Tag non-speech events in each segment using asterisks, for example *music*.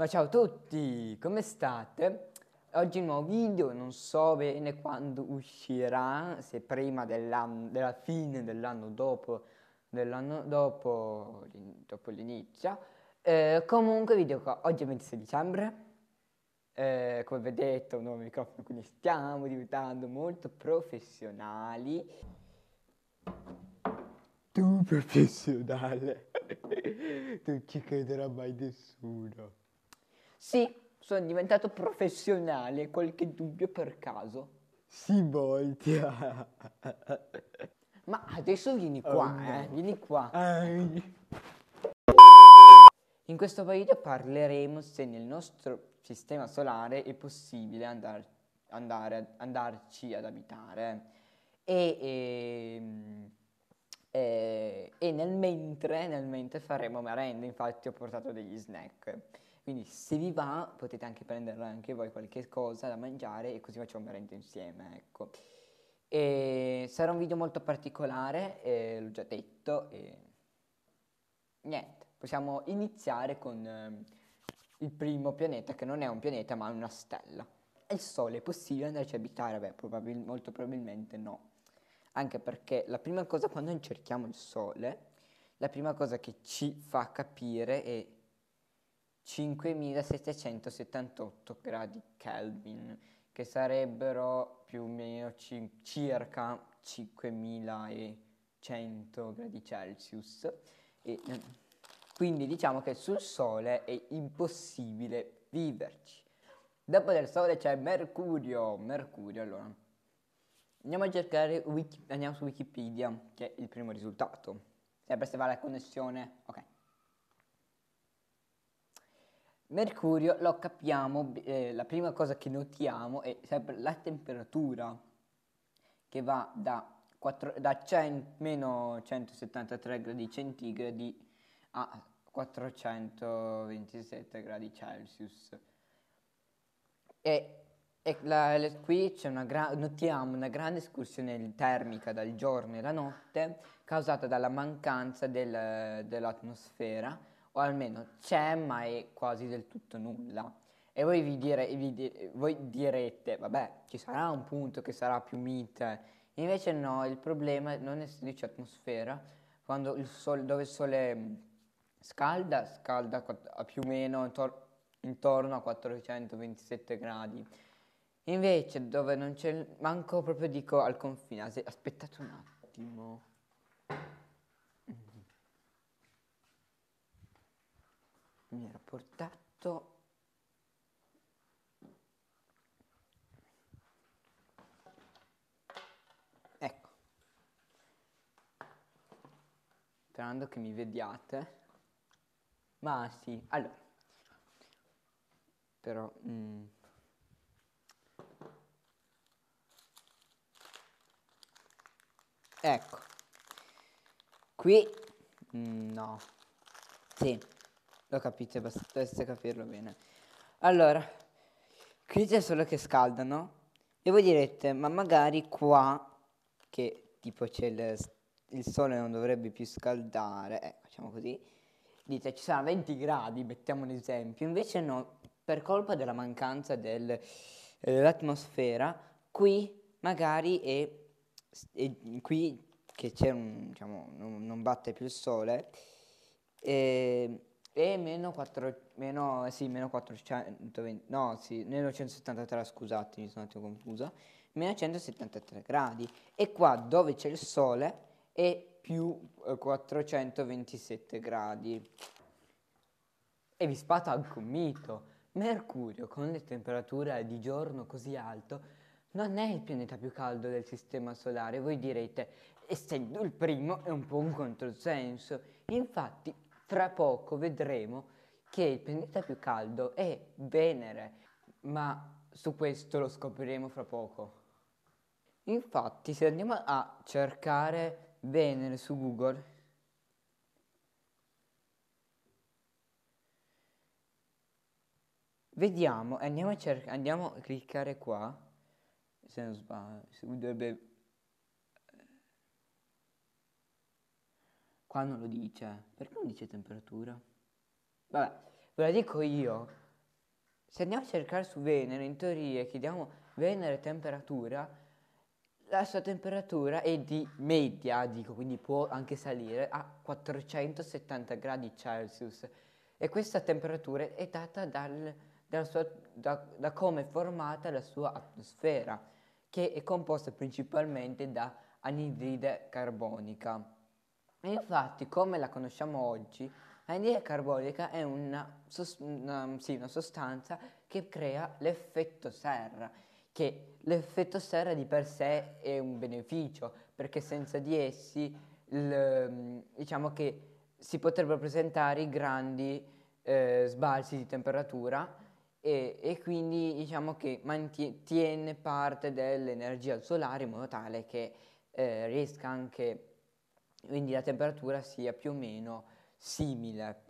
Ma ciao a tutti, come state? Oggi un nuovo video, non so bene quando uscirà, se prima della fine dell'anno dopo, dell'anno dopo, dopo l'inizio. Eh, comunque video qua, oggi è 26 dicembre, eh, come vedete ho un nuovo microfono, quindi stiamo diventando molto professionali. Tu professionale, non *laughs* ci crederà mai nessuno. Sì, sono diventato professionale, qualche dubbio per caso. Si voltia. Ma adesso vieni oh, qua, oh no. eh, vieni qua. Ai. In questo video parleremo se nel nostro sistema solare è possibile andar, andare, andarci ad abitare. E, e, ehm, e, eh, e nel, mentre, nel mentre faremo merenda, infatti ho portato degli snack. Quindi se vi va potete anche prendere anche voi qualche cosa da mangiare e così facciamo merenda insieme, ecco. E sarà un video molto particolare, eh, l'ho già detto, e niente, possiamo iniziare con eh, il primo pianeta che non è un pianeta ma una stella. È il Sole, è possibile andarci a abitare? Beh, probabil- molto probabilmente no. Anche perché la prima cosa quando cerchiamo il Sole, la prima cosa che ci fa capire è 5778 gradi Kelvin, che sarebbero più o meno circa 5100 gradi Celsius. E, ehm, quindi diciamo che sul Sole è impossibile viverci. Dopo del Sole c'è Mercurio. Mercurio, allora. Andiamo a cercare, wiki, andiamo su Wikipedia, che è il primo risultato. Sempre se va la connessione, ok. Mercurio lo capiamo, eh, la prima cosa che notiamo è sempre la temperatura che va da, 4, da 100, meno 173 gradi centigradi a 427 gradi Celsius. E, e la, la, qui una gra- notiamo una grande escursione termica dal giorno e la notte causata dalla mancanza del, dell'atmosfera o almeno c'è ma è quasi del tutto nulla. E voi, vi, dire, vi dire, voi direte, vabbè, ci sarà un punto che sarà più mite. Invece no, il problema non è essendoci atmosfera, quando il sole, dove il sole mm, scalda, scalda a più o meno intor- intorno a 427 gradi. Invece dove non c'è, manco proprio dico al confine, aspettate un attimo. mi ero portato ecco sperando che mi vediate ma sì allora però mm. ecco qui mm, no sì lo capite, basta capirlo bene. Allora, qui c'è solo che scaldano. E voi direte, ma magari qua, che tipo c'è il, il sole non dovrebbe più scaldare, eh, facciamo così, dite ci sarà 20 gradi, mettiamo un esempio. Invece no, per colpa della mancanza del, eh, dell'atmosfera, qui magari è, è qui che c'è un, diciamo, non, non batte più il sole, eh, e meno, 4, meno, eh, sì, meno 420, no, sì, meno 173, scusate, mi sono un attimo confusa, meno 173 gradi. E qua dove c'è il sole è più 427 eh, gradi. E vi spato anche un mito. Mercurio, con le temperature di giorno così alto, non è il pianeta più caldo del Sistema Solare. Voi direte, essendo il primo, è un po' un controsenso. Infatti, fra poco vedremo che il pianeta più caldo è Venere, ma su questo lo scopriremo fra poco. Infatti, se andiamo a cercare Venere su Google, vediamo, andiamo a, andiamo a cliccare qua, se non sbaglio, dovrebbe Qua non lo dice. Perché non dice temperatura? Vabbè, ve la dico io. Se andiamo a cercare su Venere, in teoria chiediamo Venere temperatura, la sua temperatura è di media, dico, quindi può anche salire a 470 gradi Celsius. E questa temperatura è data dal, sua, da, da come è formata la sua atmosfera, che è composta principalmente da anidride carbonica. E infatti, come la conosciamo oggi, l'anidride carbonica è una, una, um, sì, una sostanza che crea l'effetto serra, che l'effetto serra di per sé è un beneficio, perché senza di essi il, um, diciamo che si potrebbero presentare i grandi eh, sbalzi di temperatura e, e quindi diciamo che mantiene parte dell'energia solare in modo tale che eh, riesca anche a quindi la temperatura sia più o meno simile.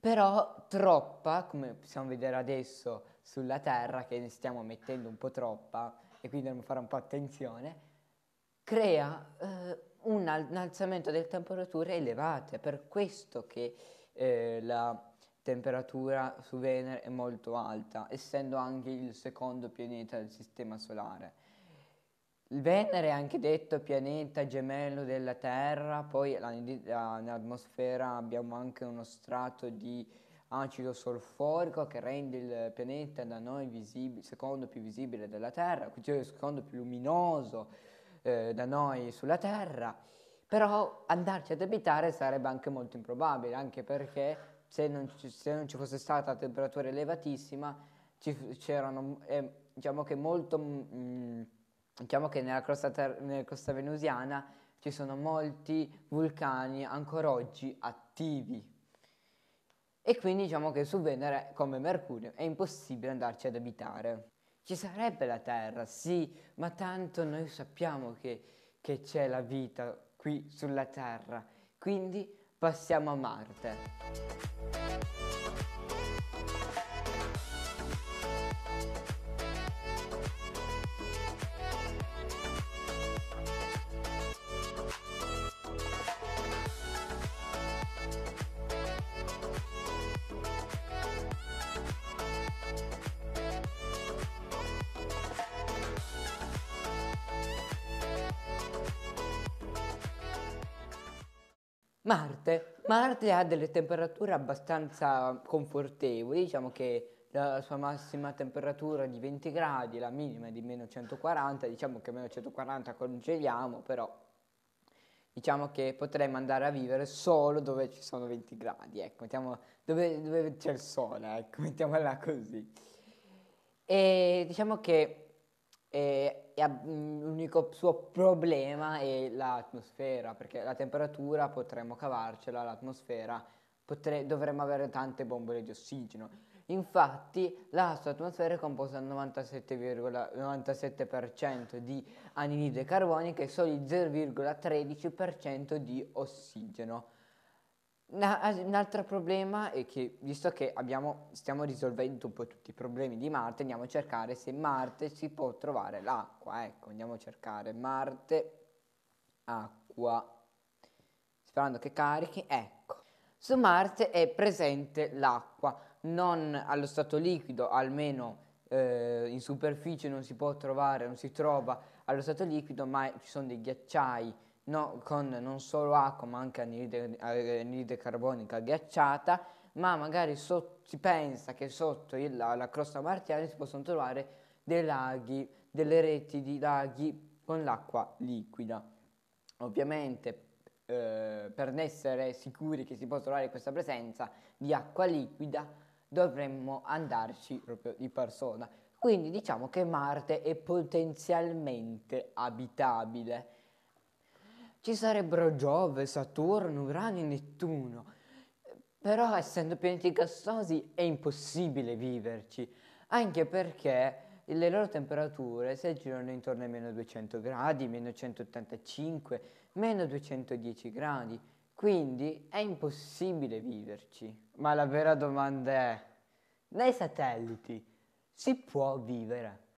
Però troppa, come possiamo vedere adesso sulla Terra, che ne stiamo mettendo un po' troppa, e quindi dobbiamo fare un po' attenzione, crea eh, un, al- alzamento delle temperature elevate. Per questo che eh, la temperatura su Venere è molto alta, essendo anche il secondo pianeta del Sistema Solare. Venere è anche detto pianeta gemello della Terra, poi nell'atmosfera abbiamo anche uno strato di acido solforico che rende il pianeta da noi visibile, secondo più visibile della Terra, quindi cioè secondo più luminoso eh, da noi sulla Terra, però andarci ad abitare sarebbe anche molto improbabile, anche perché se non ci, se non ci fosse stata la temperatura elevatissima, c'erano, eh, diciamo che molto... Mh, mm, Diciamo che nella crosta, ter- nella crosta venusiana ci sono molti vulcani ancora oggi attivi. E quindi diciamo che su Venere, come Mercurio, è impossibile andarci ad abitare. Ci sarebbe la Terra, sì, ma tanto noi sappiamo che, che c'è la vita qui sulla Terra. Quindi passiamo a Marte. Marte. Marte ha delle temperature abbastanza confortevoli, diciamo che la sua massima temperatura è di 20 gradi, la minima è di meno 140, diciamo che meno 140 congeliamo, però diciamo che potremmo andare a vivere solo dove ci sono 20 gradi, ecco, mettiamo, dove, dove c'è il sole, ecco, *laughs* mettiamola così. E diciamo che e, e mm, l'unico suo problema è l'atmosfera, perché la temperatura potremmo cavarcela, l'atmosfera potre- dovremmo avere tante bombole di ossigeno. Infatti la sua atmosfera è composta dal 97,97% di anidride carbonica e solo il 0,13% di ossigeno. Una, ah, un altro problema è che, visto che abbiamo, stiamo risolvendo un po' tutti i problemi di Marte, andiamo a cercare se Marte si può trovare l'acqua. Ecco, andiamo a cercare Marte, acqua, sperando che carichi. Ecco, su Marte è presente l'acqua, non allo stato liquido, almeno eh, in superficie non si può trovare, non si trova allo stato liquido, ma ci sono dei ghiacciai no, con non solo acqua ma anche anidride, anidride carbonica ghiacciata, ma magari sotto, si pensa che sotto il, la, la crosta martiana si possono trovare dei laghi, delle reti di laghi con l'acqua liquida. Ovviamente eh, per essere sicuri che si possa trovare questa presenza di acqua liquida dovremmo andarci proprio di persona. Quindi diciamo che Marte è potenzialmente abitabile ci sarebbero Giove, Saturno, Urano e Nettuno. Però essendo pianeti gassosi è impossibile viverci, anche perché le loro temperature si aggirano intorno ai meno 200 gradi, meno 185, meno 210 gradi, quindi è impossibile viverci. Ma la vera domanda è, nei satelliti si può vivere?